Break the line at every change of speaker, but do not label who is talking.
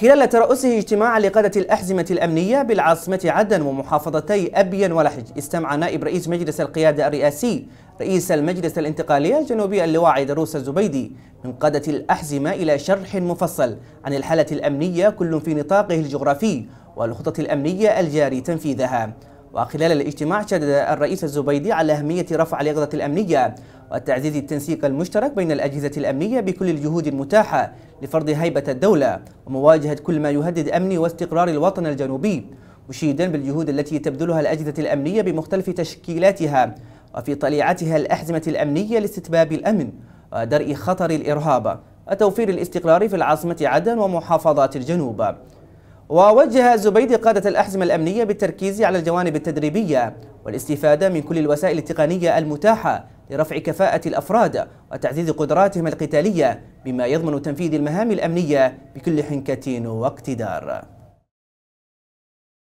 خلال ترأسه اجتماع لقادة الأحزمة الأمنية بالعاصمة عدن ومحافظتي أبين ولحج استمع نائب رئيس مجلس القيادة الرئاسي رئيس المجلس الانتقالي الجنوبي اللواء دروس الزبيدي من قادة الأحزمة إلى شرح مفصل عن الحالة الأمنية كل في نطاقه الجغرافي والخطط الأمنية الجاري تنفيذها وخلال الاجتماع شدد الرئيس الزبيدي على أهمية رفع اليقظة الأمنية وتعزيز التنسيق المشترك بين الأجهزة الأمنية بكل الجهود المتاحة لفرض هيبة الدولة ومواجهة كل ما يهدد أمن واستقرار الوطن الجنوبي مشيدا بالجهود التي تبذلها الأجهزة الأمنية بمختلف تشكيلاتها وفي طليعتها الأحزمة الأمنية لاستتباب الأمن ودرء خطر الإرهاب وتوفير الاستقرار في العاصمة عدن ومحافظات الجنوب ووجه زبيدي قادة الأحزمة الأمنية بالتركيز على الجوانب التدريبية والاستفادة من كل الوسائل التقنية المتاحة لرفع كفاءة الأفراد وتعزيز قدراتهم القتالية بما يضمن تنفيذ المهام الأمنية بكل حنكة واقتدار